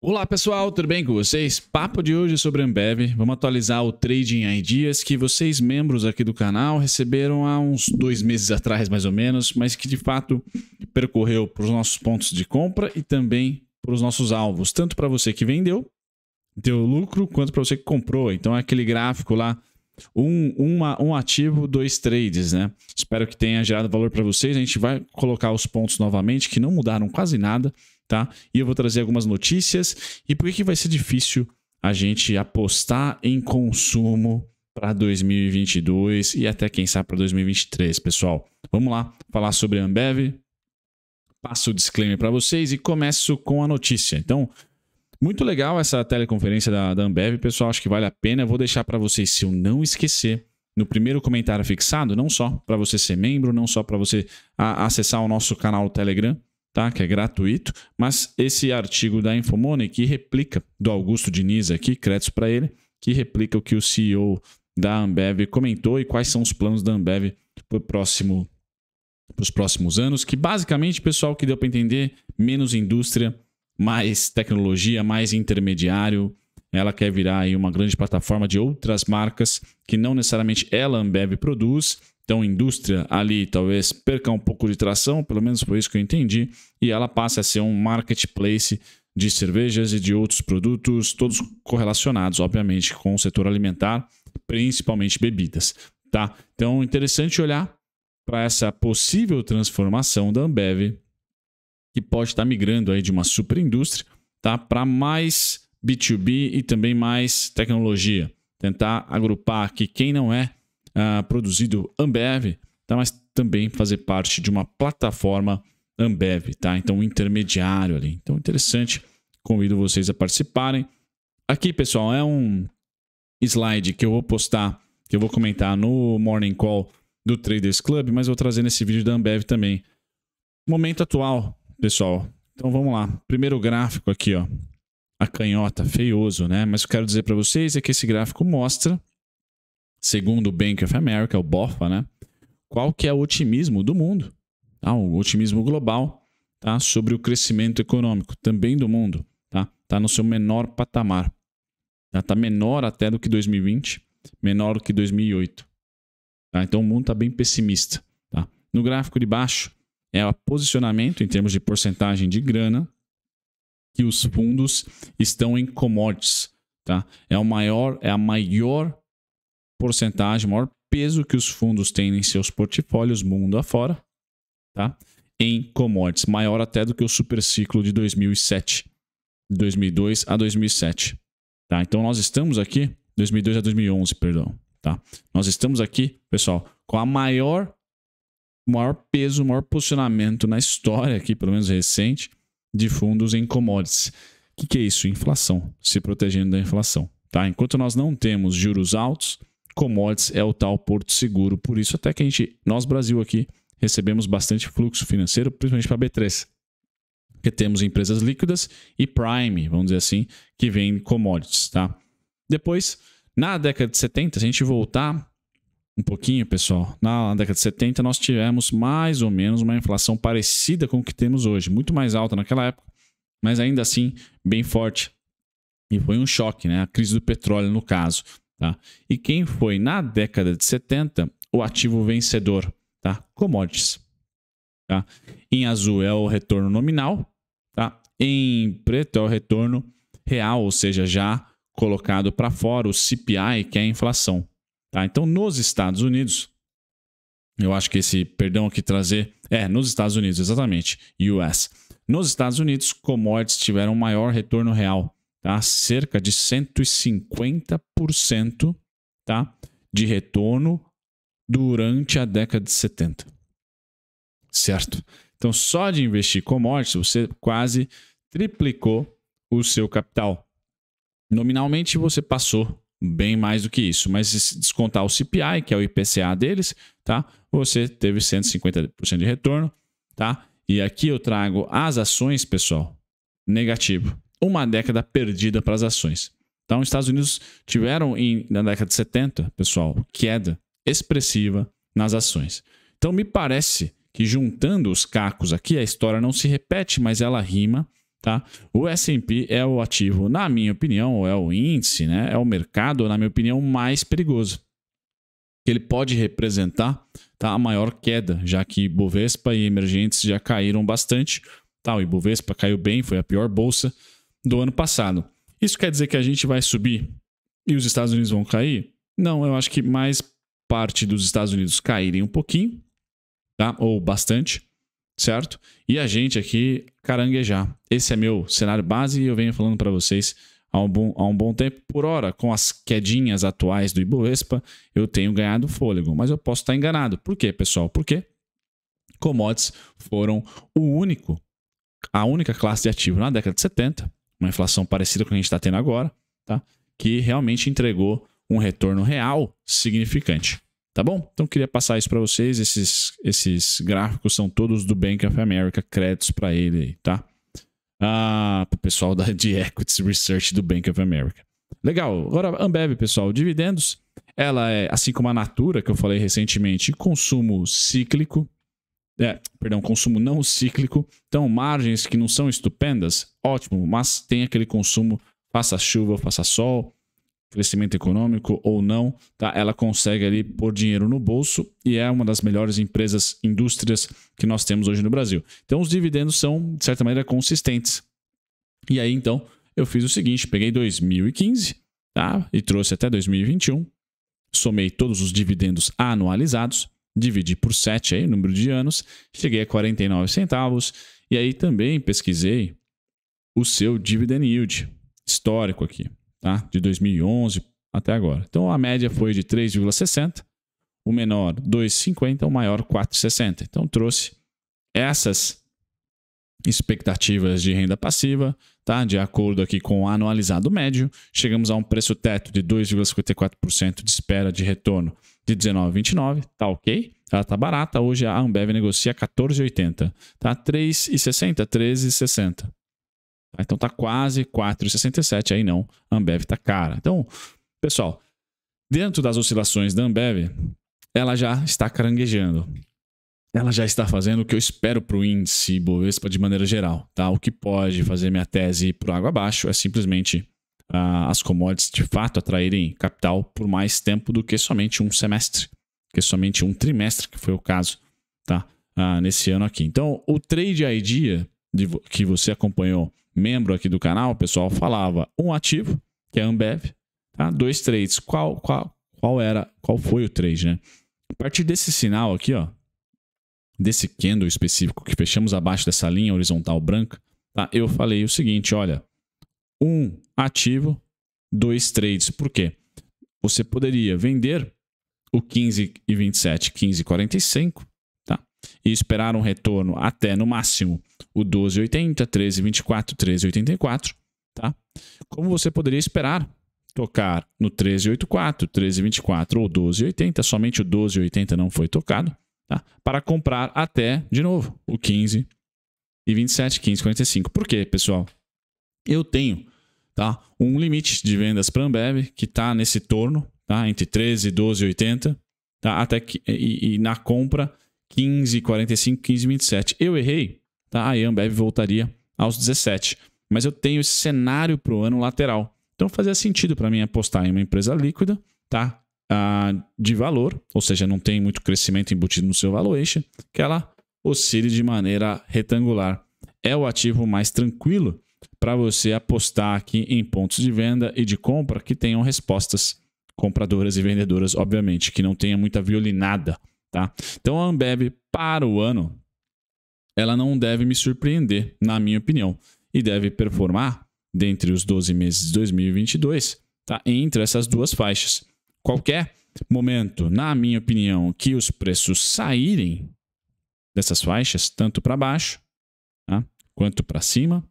Olá pessoal, tudo bem com vocês? Papo de hoje sobre Ambev. Vamos atualizar o Trading Ideas que vocês, membros aqui do canal, receberam há uns dois meses atrás, mais ou menos, mas que de fato percorreu para os nossos pontos de compra e também para os nossos alvos, tanto para você que vendeu, deu lucro, quanto para você que comprou. Então é aquele gráfico lá, um, uma, um ativo, dois trades, né? Espero que tenha gerado valor para vocês. A gente vai colocar os pontos novamente, que não mudaram quase nada tá? E eu vou trazer algumas notícias e por que, vai ser difícil a gente apostar em consumo para 2022 e até quem sabe para 2023, pessoal. Vamos lá falar sobre a Ambev. Passo o disclaimer para vocês e começo com a notícia. Então, muito legal essa teleconferência da, da Ambev, pessoal. Acho que vale a pena. Eu vou deixar para vocês, se eu não esquecer, no primeiro comentário fixado, não só para você ser membro, não só para você acessar o nosso canal Telegram, tá? que é gratuito, mas esse artigo da Infomoney que replica, do Augusto Diniz aqui, créditos para ele, que replica o que o CEO da Ambev comentou e quais são os planos da Ambev para próximo, os próximos anos, que basicamente, pessoal, que deu para entender, menos indústria, mais tecnologia, mais intermediário, ela quer virar aí uma grande plataforma de outras marcas que não necessariamente ela, Ambev, produz, então, indústria ali talvez perca um pouco de tração, pelo menos foi isso que eu entendi, e ela passa a ser um marketplace de cervejas e de outros produtos, todos correlacionados, obviamente, com o setor alimentar, principalmente bebidas. Tá? Então, interessante olhar para essa possível transformação da Ambev, que pode estar tá migrando aí de uma superindústria tá? para mais B2B e também mais tecnologia. Tentar agrupar aqui quem não é uh, produzido Ambev, tá? mas também fazer parte de uma plataforma Ambev, tá? Então, um intermediário ali. Então, interessante. Convido vocês a participarem. Aqui, pessoal, é um slide que eu vou postar, que eu vou comentar no Morning Call do Traders Club, mas vou trazer nesse vídeo da Ambev também. Momento atual, pessoal. Então vamos lá. Primeiro gráfico aqui, ó. A canhota, feioso, né? Mas eu quero dizer para vocês é que esse gráfico mostra Segundo o Bank of America, o BOFA, né? Qual que é o otimismo do mundo? Tá? O otimismo global tá? sobre o crescimento econômico, também do mundo. Está tá no seu menor patamar. Está tá menor até do que 2020, menor do que 2008. Tá? Então o mundo está bem pessimista. Tá? No gráfico de baixo é o posicionamento em termos de porcentagem de grana que os fundos estão em commodities. Tá? É, o maior, é a maior porcentagem, maior peso que os fundos têm em seus portfólios mundo afora, tá? Em commodities, maior até do que o superciclo de 2007, de 2002 a 2007, tá? Então nós estamos aqui 2002 a 2011, perdão, tá? Nós estamos aqui, pessoal, com a maior maior peso, maior posicionamento na história aqui, pelo menos recente, de fundos em commodities. O que, que é isso? Inflação, se protegendo da inflação. Tá? Enquanto nós não temos juros altos, commodities é o tal porto seguro. Por isso até que a gente, nós Brasil aqui, recebemos bastante fluxo financeiro, principalmente para B3. Porque temos empresas líquidas e prime, vamos dizer assim, que vem commodities, tá? Depois, na década de 70, se a gente voltar um pouquinho, pessoal, na década de 70 nós tivemos mais ou menos uma inflação parecida com o que temos hoje, muito mais alta naquela época, mas ainda assim bem forte. E foi um choque, né? A crise do petróleo, no caso. Tá? E quem foi na década de 70 o ativo vencedor? Tá? Commodities. Tá? Em azul é o retorno nominal, tá? em preto é o retorno real, ou seja, já colocado para fora o CPI, que é a inflação. Tá? Então, nos Estados Unidos, eu acho que esse perdão aqui trazer. É, nos Estados Unidos, exatamente, US. Nos Estados Unidos, commodities tiveram maior retorno real, tá? cerca de 150% tá? de retorno durante a década de 70. Certo? Então, só de investir commodities, você quase triplicou o seu capital. Nominalmente, você passou bem mais do que isso, mas se descontar o CPI, que é o IPCA deles, tá? Você teve 150% de retorno, tá? E aqui eu trago as ações, pessoal, negativo, uma década perdida para as ações. Então, os Estados Unidos tiveram, em, na década de 70, pessoal, queda expressiva nas ações. Então, me parece que juntando os cacos aqui, a história não se repete, mas ela rima. Tá? O S&P é o ativo, na minha opinião, é o índice, né? é o mercado, na minha opinião, mais perigoso. Ele pode representar tá? a maior queda, já que Bovespa e emergentes já caíram bastante. Tá? O Ibovespa caiu bem, foi a pior bolsa do ano passado. Isso quer dizer que a gente vai subir e os Estados Unidos vão cair? Não, eu acho que mais parte dos Estados Unidos caírem um pouquinho, tá? Ou bastante, certo? E a gente aqui caranguejar. Esse é meu cenário base e eu venho falando para vocês há um, bom, há um bom tempo. Por hora, com as quedinhas atuais do Ibovespa, eu tenho ganhado fôlego, mas eu posso estar enganado. Por quê, pessoal? Porque commodities foram o único, a única classe de ativo na década de 70 uma inflação parecida com a que a gente está tendo agora, tá? que realmente entregou um retorno real significante. Tá bom? Então queria passar isso para vocês. Esses, esses gráficos são todos do Bank of America, créditos para ele aí, tá? Ah, o pessoal da, de Equities Research do Bank of America. Legal. Agora, Ambev, pessoal, dividendos. Ela é, assim como a Natura, que eu falei recentemente, consumo cíclico, é, perdão, consumo não cíclico. Então, margens que não são estupendas, ótimo, mas tem aquele consumo, faça chuva, faça sol, crescimento econômico ou não, tá? Ela consegue ali pôr dinheiro no bolso e é uma das melhores empresas, indústrias que nós temos hoje no Brasil. Então, os dividendos são, de certa maneira, consistentes. E aí, então, eu fiz o seguinte, peguei 2015, tá? E trouxe até 2021, somei todos os dividendos anualizados dividi por 7 aí, o número de anos, cheguei a 49 centavos. E aí também pesquisei o seu dividend yield histórico aqui, tá? De 2011 até agora. Então a média foi de 3,60, o menor 2,50, o maior 4,60. Então trouxe essas expectativas de renda passiva, tá? De acordo aqui com o anualizado médio, chegamos a um preço teto de 2,54% de espera de retorno de 19,29, tá ok? Ela tá barata, hoje a Ambev negocia 14,80, tá? 3,60, 13,60. Tá, então tá quase 4,67, aí não, a Ambev tá cara. Então, pessoal, dentro das oscilações da Ambev, ela já está caranguejando. Ela já está fazendo o que eu espero para o índice Bovespa de maneira geral, tá? O que pode fazer minha tese ir por água abaixo é simplesmente uh, as commodities de fato atraírem capital por mais tempo do que somente um semestre, que somente um trimestre, que foi o caso tá? Uh, nesse ano aqui. Então, o trade idea de, que você acompanhou, membro aqui do canal, o pessoal falava um ativo, que é a Ambev, tá? dois trades. Qual, qual, qual era, qual foi o trade, né? A partir desse sinal aqui, ó, desse candle específico que fechamos abaixo dessa linha horizontal branca, tá? Eu falei o seguinte, olha, um ativo, dois trades. Por quê? Você poderia vender o 15 e 27, 15 e 45, tá? E esperar um retorno até no máximo o 12,80, 13,24, 13,84, tá? Como você poderia esperar tocar no 13,84, 13,24 ou 12,80, somente o 12,80 não foi tocado, tá? Para comprar até, de novo, o 15 e 27, 15,45. Por quê, pessoal? Eu tenho tá? Um limite de vendas para a Ambev que está nesse torno, tá? Entre 13 e 12,80, tá? Até que, e, e na compra 15,45, 15,27. Eu errei, tá? Aí a Ambev voltaria aos 17. Mas eu tenho esse cenário para o ano lateral. Então fazia sentido para mim apostar em uma empresa líquida, tá? Ah, de valor, ou seja, não tem muito crescimento embutido no seu valuation, que ela oscile de maneira retangular. É o ativo mais tranquilo para você apostar aqui em pontos de venda e de compra que tenham respostas compradoras e vendedoras, obviamente, que não tenha muita violinada, tá? Então a Ambev para o ano ela não deve me surpreender, na minha opinião, e deve performar dentre os 12 meses de 2022, tá? Entre essas duas faixas. Qualquer momento, na minha opinião, que os preços saírem dessas faixas, tanto para baixo, tá? quanto para cima,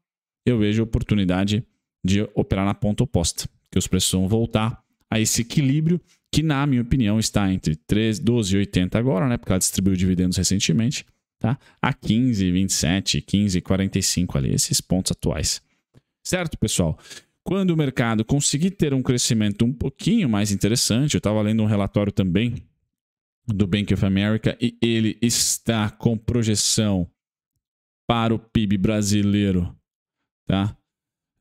eu vejo oportunidade de operar na ponta oposta, que os preços vão voltar a esse equilíbrio que, na minha opinião, está entre e 12,80 agora, né? Porque ela distribuiu dividendos recentemente, tá? A 15, 27, 15, 45 ali, esses pontos atuais. Certo, pessoal? Quando o mercado conseguir ter um crescimento um pouquinho mais interessante, eu estava lendo um relatório também do Bank of America e ele está com projeção para o PIB brasileiro tá?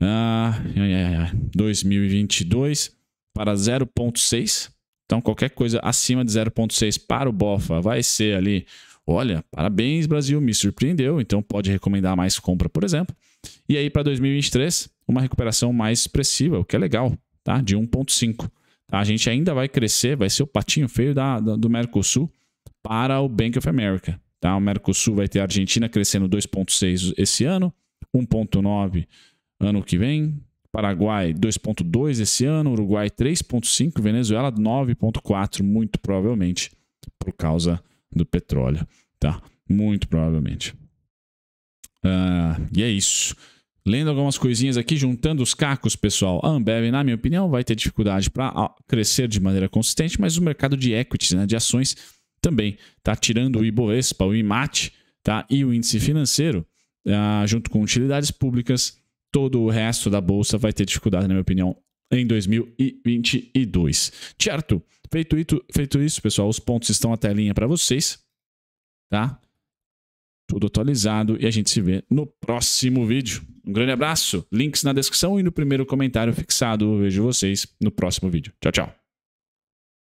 Ah, 2022 para 0,6. Então, qualquer coisa acima de 0,6 para o BOFA vai ser ali. Olha, parabéns, Brasil, me surpreendeu. Então, pode recomendar mais compra, por exemplo. E aí, para 2023, uma recuperação mais expressiva, o que é legal, tá? De 1,5. Tá? A gente ainda vai crescer, vai ser o patinho feio da, da, do Mercosul para o Bank of America. Tá? O Mercosul vai ter a Argentina crescendo 2,6 esse ano, 1,9 ano que vem. Paraguai 2,2 esse ano, Uruguai 3,5, Venezuela 9,4, muito provavelmente por causa do petróleo, tá? Muito provavelmente. Uh, e é isso. Lendo algumas coisinhas aqui, juntando os cacos, pessoal. A Ambev, na minha opinião, vai ter dificuldade para ah, crescer de maneira consistente, mas o mercado de equities, né, de ações, também está tirando o Ibovespa, o IMAT tá? e o índice financeiro. Ah, junto com utilidades públicas, todo o resto da bolsa vai ter dificuldade, na minha opinião, em 2022. Certo? Feito, ito, feito isso, pessoal, os pontos estão na telinha para vocês, tá? Tudo atualizado e a gente se vê no próximo vídeo. Um grande abraço, links na descrição e no primeiro comentário fixado. Eu vejo vocês no próximo vídeo. Tchau, tchau.